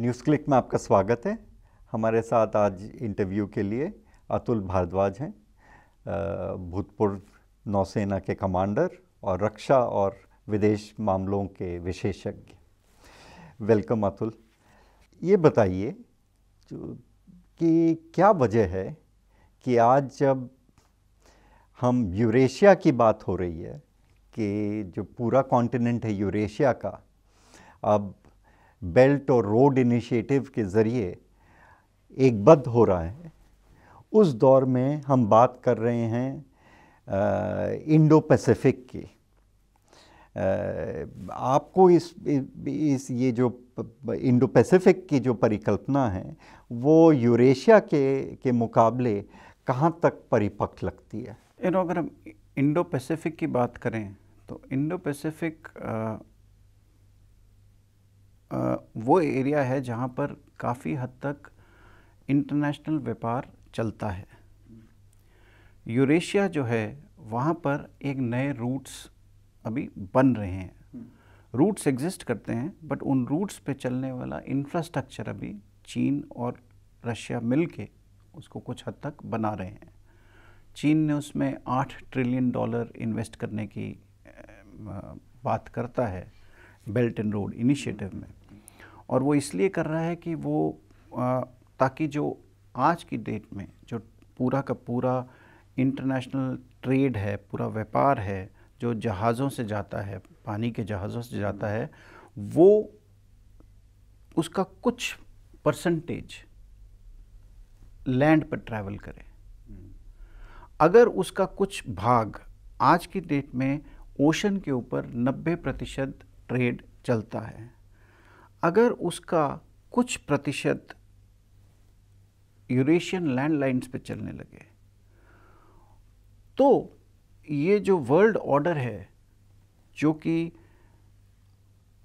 News click में आपका स्वागत है हमारे साथ आज इंटरव्यू के लिए अतुल भारद्वाज हैं भूतपूर्व नौसेना के कमांडर और रक्षा और विदेश मामलों के विशेषज्ञ वेलकम अतुल ये बताइए कि क्या वजह है कि आज जब हम यूरेशिया की बात हो रही है कि जो पूरा कॉन्टिनेंट है यूरेशिया का अब बेल्ट और रोड इनिशिएटिव के ज़रिए एक बद हो रहा है उस दौर में हम बात कर रहे हैं आ, इंडो पैसिफिक की आपको इस इस ये जो इंडो पैसिफिक की जो परिकल्पना है वो यूरेशिया के के मुकाबले कहाँ तक परिपक्व लगती है तो अगर हम इंडो पैसिफिक की बात करें तो इंडो पैसिफिक वो एरिया है जहाँ पर काफ़ी हद तक इंटरनेशनल व्यापार चलता है यूरेशिया जो है वहाँ पर एक नए रूट्स अभी बन रहे हैं रूट्स एग्जिस्ट करते हैं बट उन रूट्स पे चलने वाला इंफ्रास्ट्रक्चर अभी चीन और रशिया मिल के उसको कुछ हद तक बना रहे हैं चीन ने उसमें आठ ट्रिलियन डॉलर इन्वेस्ट करने की बात करता है बेल्ट एंड रोड इनिशिएटिव में और वो इसलिए कर रहा है कि वो ताकि जो आज की डेट में जो पूरा का पूरा इंटरनेशनल ट्रेड है पूरा व्यापार है जो जहाज़ों से जाता है पानी के जहाज़ों से जाता है वो उसका कुछ परसेंटेज लैंड पर ट्रैवल करे अगर उसका कुछ भाग आज की डेट में ओशन के ऊपर 90 प्रतिशत ट्रेड चलता है अगर उसका कुछ प्रतिशत यूरेशियन लैंडलाइंस पे चलने लगे तो ये जो वर्ल्ड ऑर्डर है जो कि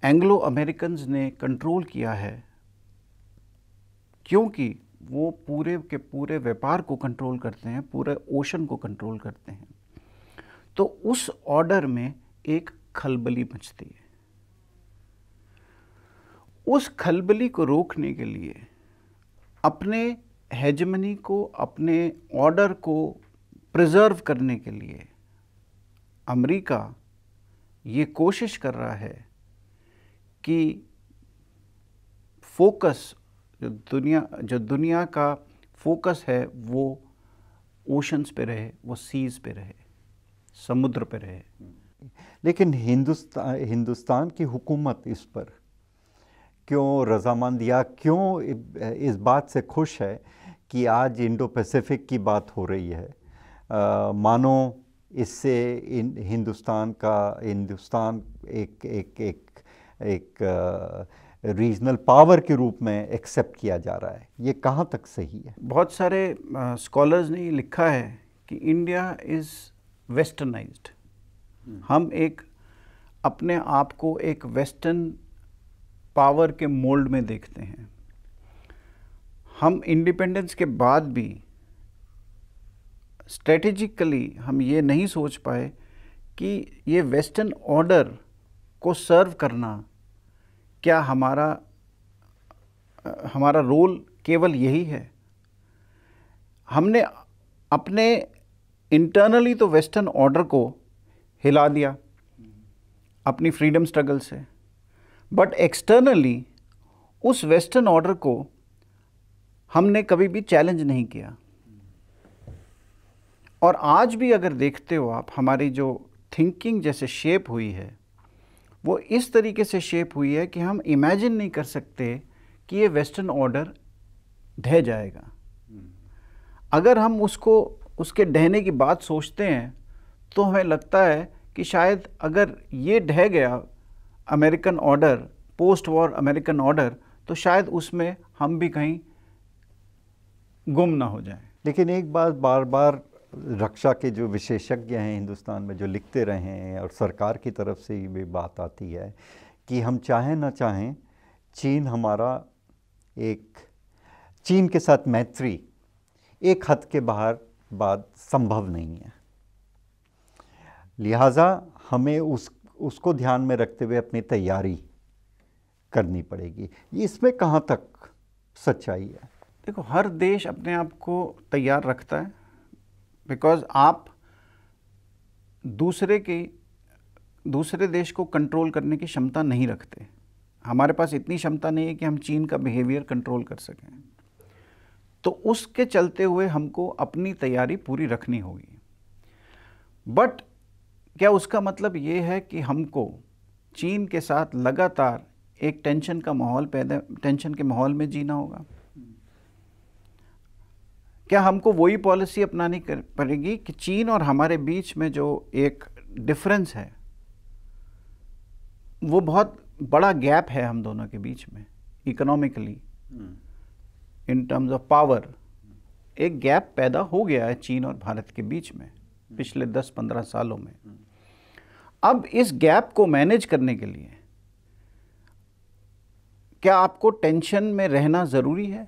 एंग्लो अमेरिकन ने कंट्रोल किया है क्योंकि वो पूरे के पूरे व्यापार को कंट्रोल करते हैं पूरे ओशन को कंट्रोल करते हैं तो उस ऑर्डर में एक खलबली मचती है उस खलबली को रोकने के लिए अपने हेजमनी को अपने ऑर्डर को प्रिजर्व करने के लिए अमेरिका ये कोशिश कर रहा है कि फोकस जो दुनिया जो दुनिया का फोकस है वो ओशंस पे रहे वो सीज़ पे रहे समुद्र पे रहे लेकिन हिंदुस्तान हिंदुस्तान की हुकूमत इस पर क्यों रजामंद या क्यों इस बात से खुश है कि आज इंडो पैसिफिक की बात हो रही है आ, मानो इससे इन हिंदुस्तान का हिंदुस्तान एक एक एक एक रीजनल पावर के रूप में एक्सेप्ट किया जा रहा है ये कहाँ तक सही है बहुत सारे स्कॉलर्स ने लिखा है कि इंडिया इज़ वेस्टर्नाइज्ड हम एक अपने आप को एक वेस्टर्न पावर के मोल्ड में देखते हैं हम इंडिपेंडेंस के बाद भी स्ट्रेटेजिकली हम ये नहीं सोच पाए कि ये वेस्टर्न ऑर्डर को सर्व करना क्या हमारा हमारा रोल केवल यही है हमने अपने इंटरनली तो वेस्टर्न ऑर्डर को हिला दिया अपनी फ्रीडम स्ट्रगल से बट एक्सटर्नली उस वेस्टर्न ऑर्डर को हमने कभी भी चैलेंज नहीं किया और आज भी अगर देखते हो आप हमारी जो थिंकिंग जैसे शेप हुई है वो इस तरीके से शेप हुई है कि हम इमेजिन नहीं कर सकते कि ये वेस्टर्न ऑर्डर ढह जाएगा अगर हम उसको उसके ढहने की बात सोचते हैं तो हमें लगता है कि शायद अगर ये ढह गया American order post war American order तो शायद उसमें हम भी कहीं गुम ना हो जाएं लेकिन एक बात बार बार रक्षा के जो विशेषज्ञ हैं हिंदुस्तान में जो लिखते रहे हैं और सरकार की तरफ से ये भी बात आती है कि हम चाहें ना चाहें चीन हमारा एक चीन के साथ मैत्री एक हद के बाहर बात संभव नहीं है लिहाजा हमें उस उसको ध्यान में रखते हुए अपनी तैयारी करनी पड़ेगी इसमें कहाँ तक सच्चाई है देखो हर देश अपने आप को तैयार रखता है बिकॉज आप दूसरे के दूसरे देश को कंट्रोल करने की क्षमता नहीं रखते हमारे पास इतनी क्षमता नहीं है कि हम चीन का बिहेवियर कंट्रोल कर सकें तो उसके चलते हुए हमको अपनी तैयारी पूरी रखनी होगी बट क्या उसका मतलब ये है कि हमको चीन के साथ लगातार एक टेंशन का माहौल पैदा टेंशन के माहौल में जीना होगा क्या हमको वही पॉलिसी अपनानी कर पड़ेगी कि चीन और हमारे बीच में जो एक डिफरेंस है वो बहुत बड़ा गैप है हम दोनों के बीच में economically in terms of power एक गैप पैदा हो गया है चीन और भारत के बीच में हम्म। पिछले 10-15 सालों में हम्म। अब इस गैप को मैनेज करने के लिए क्या आपको टेंशन में रहना ज़रूरी है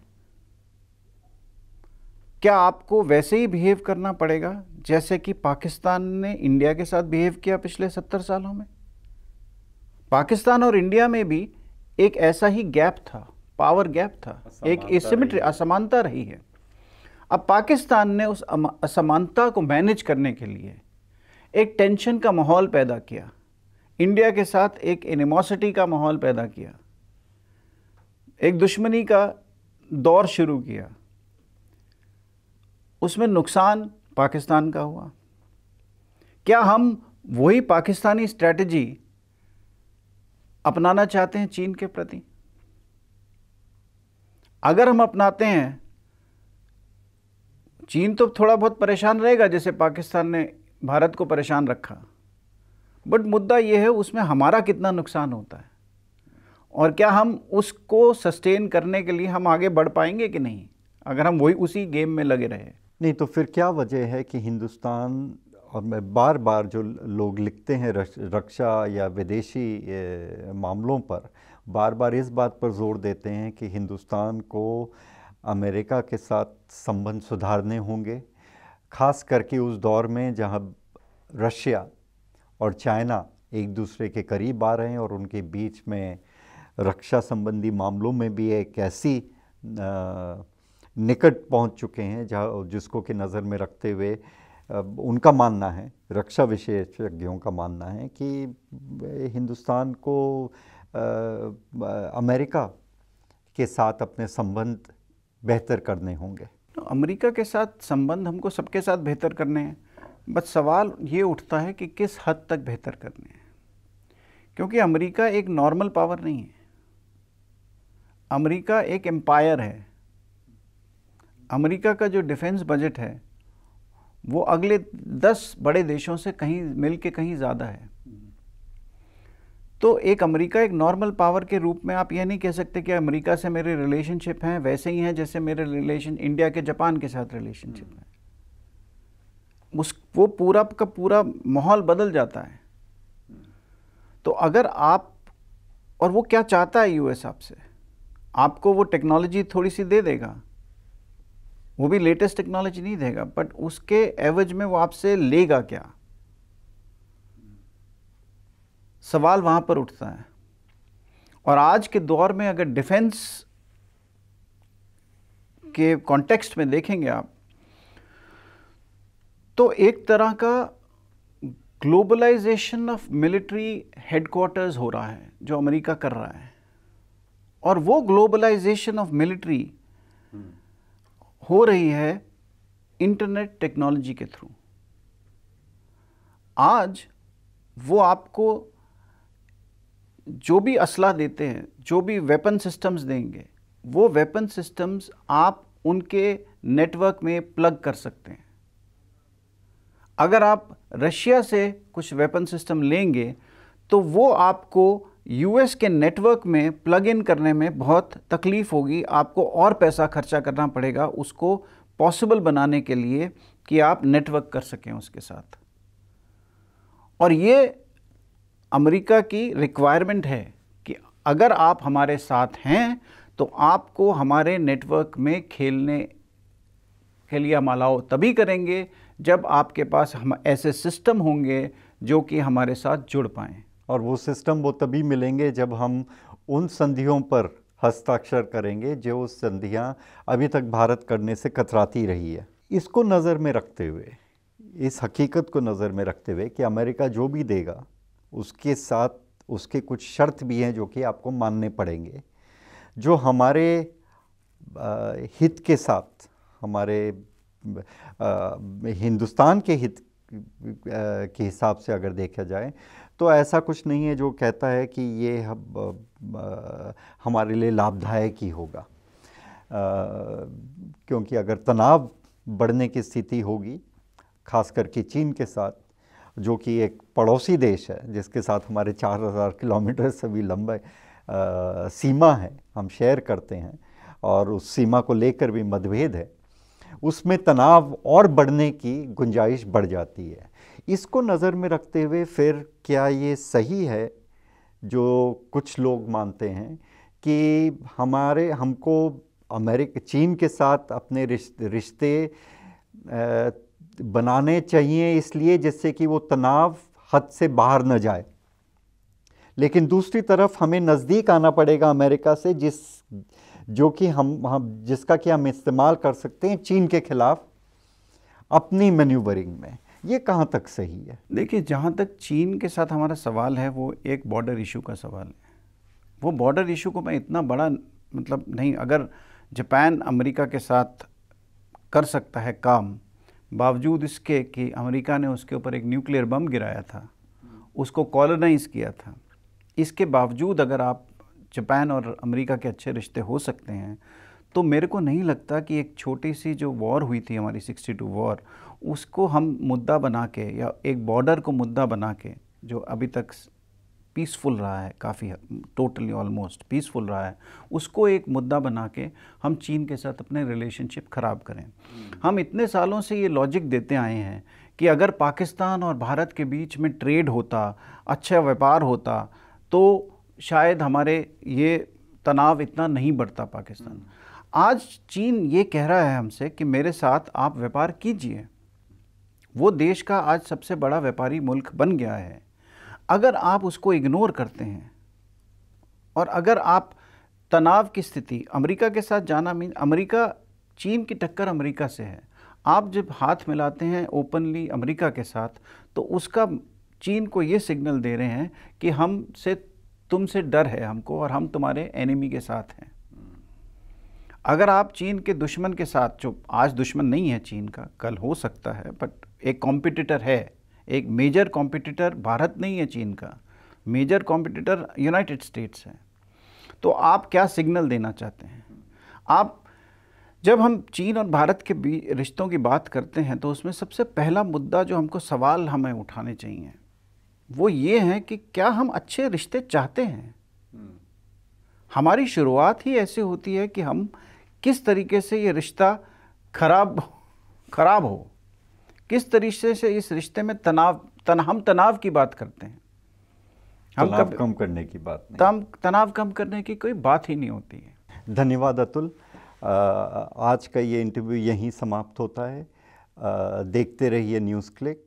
क्या आपको वैसे ही बिहेव करना पड़ेगा जैसे कि पाकिस्तान ने इंडिया के साथ बिहेव किया पिछले सत्तर सालों में पाकिस्तान और इंडिया में भी एक ऐसा ही गैप था पावर गैप था एक एसिमिट्री असमानता रही है अब पाकिस्तान ने उस असमानता को मैनेज करने के लिए एक टेंशन का माहौल पैदा किया इंडिया के साथ एक एनिमोसिटी का माहौल पैदा किया एक दुश्मनी का दौर शुरू किया उसमें नुकसान पाकिस्तान का हुआ क्या हम वही पाकिस्तानी स्ट्रैटेजी अपनाना चाहते हैं चीन के प्रति अगर हम अपनाते हैं चीन तो थोड़ा बहुत परेशान रहेगा जैसे पाकिस्तान ने भारत को परेशान रखा बट मुद्दा ये है उसमें हमारा कितना नुकसान होता है और क्या हम उसको सस्टेन करने के लिए हम आगे बढ़ पाएंगे कि नहीं अगर हम वही उसी गेम में लगे रहे नहीं तो फिर क्या वजह है कि हिंदुस्तान और मैं बार बार जो लोग लिखते हैं रक्षा या विदेशी मामलों पर बार बार इस बात पर जोर देते हैं कि हिंदुस्तान को अमेरिका के साथ संबंध सुधारने होंगे खास करके उस दौर में जहाँ रशिया और चाइना एक दूसरे के करीब आ रहे हैं और उनके बीच में रक्षा संबंधी मामलों में भी एक ऐसी निकट पहुंच चुके हैं जहाँ जिसको कि नज़र में रखते हुए उनका मानना है रक्षा विशेषज्ञों का मानना है कि हिंदुस्तान को अमेरिका के साथ अपने संबंध बेहतर करने होंगे तो अमेरिका के साथ संबंध हमको सबके साथ बेहतर करने हैं बट सवाल ये उठता है कि किस हद तक बेहतर करने हैं क्योंकि अमेरिका एक नॉर्मल पावर नहीं है अमेरिका एक एम्पायर है अमेरिका का जो डिफेंस बजट है वो अगले दस बड़े देशों से कहीं मिल के कहीं ज़्यादा है तो एक अमेरिका एक नॉर्मल पावर के रूप में आप यह नहीं कह सकते कि अमेरिका से मेरे रिलेशनशिप हैं वैसे ही हैं जैसे मेरे रिलेशन इंडिया के जापान के साथ रिलेशनशिप हम्म। हैं उस वो पूरा का पूरा माहौल बदल जाता है तो अगर आप और वो क्या चाहता है यूएस आपसे आपको वो टेक्नोलॉजी थोड़ी सी दे देगा वो भी लेटेस्ट टेक्नोलॉजी नहीं देगा बट उसके एवज में वो आपसे लेगा क्या सवाल वहाँ पर उठता है और आज के दौर में अगर डिफेंस के कॉन्टेक्स्ट में देखेंगे आप तो एक तरह का ग्लोबलाइजेशन ऑफ मिलिट्री हेडक्वार्टर्स हो रहा है जो अमेरिका कर रहा है और वो ग्लोबलाइजेशन ऑफ मिलिट्री हो रही है इंटरनेट टेक्नोलॉजी के थ्रू आज वो आपको जो भी असला देते हैं जो भी वेपन सिस्टम्स देंगे वो वेपन सिस्टम्स आप उनके नेटवर्क में प्लग कर सकते हैं अगर आप रशिया से कुछ वेपन सिस्टम लेंगे तो वो आपको यूएस के नेटवर्क में प्लग इन करने में बहुत तकलीफ़ होगी आपको और पैसा खर्चा करना पड़ेगा उसको पॉसिबल बनाने के लिए कि आप नेटवर्क कर सकें उसके साथ और ये अमेरिका की रिक्वायरमेंट है कि अगर आप हमारे साथ हैं तो आपको हमारे नेटवर्क में खेलने के लिए हम अलाउ तभी करेंगे जब आपके पास हम ऐसे सिस्टम होंगे जो कि हमारे साथ जुड़ पाएँ और वो सिस्टम वो तभी मिलेंगे जब हम उन संधियों पर हस्ताक्षर करेंगे जो संधियाँ अभी तक भारत करने से कतराती रही है इसको नज़र में रखते हुए इस हकीकत को नज़र में रखते हुए कि अमेरिका जो भी देगा उसके साथ उसके कुछ शर्त भी हैं जो कि आपको मानने पड़ेंगे जो हमारे हित के साथ हमारे हिंदुस्तान के हित के हिसाब से अगर देखा जाए तो ऐसा कुछ नहीं है जो कहता है कि ये हमारे लिए लाभदायक ही होगा क्योंकि अगर तनाव बढ़ने की स्थिति होगी खास करके चीन के साथ जो कि एक पड़ोसी देश है जिसके साथ हमारे 4000 किलोमीटर से भी लंबे सीमा है हम शेयर करते हैं और उस सीमा को लेकर भी मतभेद है उसमें तनाव और बढ़ने की गुंजाइश बढ़ जाती है इसको नज़र में रखते हुए फिर क्या ये सही है जो कुछ लोग मानते हैं कि हमारे हमको अमेरिका चीन के साथ अपने रिश्ते बनाने चाहिए इसलिए जिससे कि वो तनाव हद से बाहर न जाए लेकिन दूसरी तरफ हमें नज़दीक आना पड़ेगा अमेरिका से जिस जो कि हम हम जिसका कि हम इस्तेमाल कर सकते हैं चीन के ख़िलाफ़ अपनी मैन्यूवरिंग में ये कहाँ तक सही है देखिए जहाँ तक चीन के साथ हमारा सवाल है वो एक बॉर्डर इशू का सवाल है वो बॉर्डर इशू को मैं इतना बड़ा मतलब नहीं अगर जापान अमेरिका के साथ कर सकता है काम बावजूद इसके कि अमेरिका ने उसके ऊपर एक न्यूक्लियर बम गिराया था उसको कॉलोनाइज किया था इसके बावजूद अगर आप जापान और अमेरिका के अच्छे रिश्ते हो सकते हैं तो मेरे को नहीं लगता कि एक छोटी सी जो वॉर हुई थी हमारी 62 वॉर उसको हम मुद्दा बना के या एक बॉर्डर को मुद्दा बना के जो अभी तक पीसफुल रहा है काफ़ी टोटली ऑलमोस्ट पीसफुल रहा है उसको एक मुद्दा बना के हम चीन के साथ अपने रिलेशनशिप ख़राब करें हम्म। हम इतने सालों से ये लॉजिक देते आए हैं कि अगर पाकिस्तान और भारत के बीच में ट्रेड होता अच्छा व्यापार होता तो शायद हमारे ये तनाव इतना नहीं बढ़ता पाकिस्तान हम्म। आज चीन ये कह रहा है हमसे कि मेरे साथ आप व्यापार कीजिए वो देश का आज सबसे बड़ा व्यापारी मुल्क बन गया है अगर आप उसको इग्नोर करते हैं और अगर आप तनाव की स्थिति अमेरिका के साथ जाना मीन अमेरिका चीन की टक्कर अमेरिका से है आप जब हाथ मिलाते हैं ओपनली अमेरिका के साथ तो उसका चीन को ये सिग्नल दे रहे हैं कि हम से से डर है हमको और हम तुम्हारे एनिमी के साथ हैं अगर आप चीन के दुश्मन के साथ जो आज दुश्मन नहीं है चीन का कल हो सकता है बट एक कॉम्पिटिटर है एक मेजर कॉम्पिटिटर भारत नहीं है चीन का मेजर कॉम्पिटिटर यूनाइटेड स्टेट्स है तो आप क्या सिग्नल देना चाहते हैं आप जब हम चीन और भारत के बीच रिश्तों की बात करते हैं तो उसमें सबसे पहला मुद्दा जो हमको सवाल हमें उठाने चाहिए वो ये है कि क्या हम अच्छे रिश्ते चाहते हैं हमारी शुरुआत ही ऐसे होती है कि हम किस तरीके से ये रिश्ता खराब खराब हो किस तरीके से इस रिश्ते में तनाव तन, हम तनाव की बात करते हैं हम तनाव कम करने की बात नहीं तनाव कम करने की कोई बात ही नहीं होती है धन्यवाद अतुल आ, आज का ये इंटरव्यू यहीं समाप्त होता है आ, देखते रहिए न्यूज़ क्लिक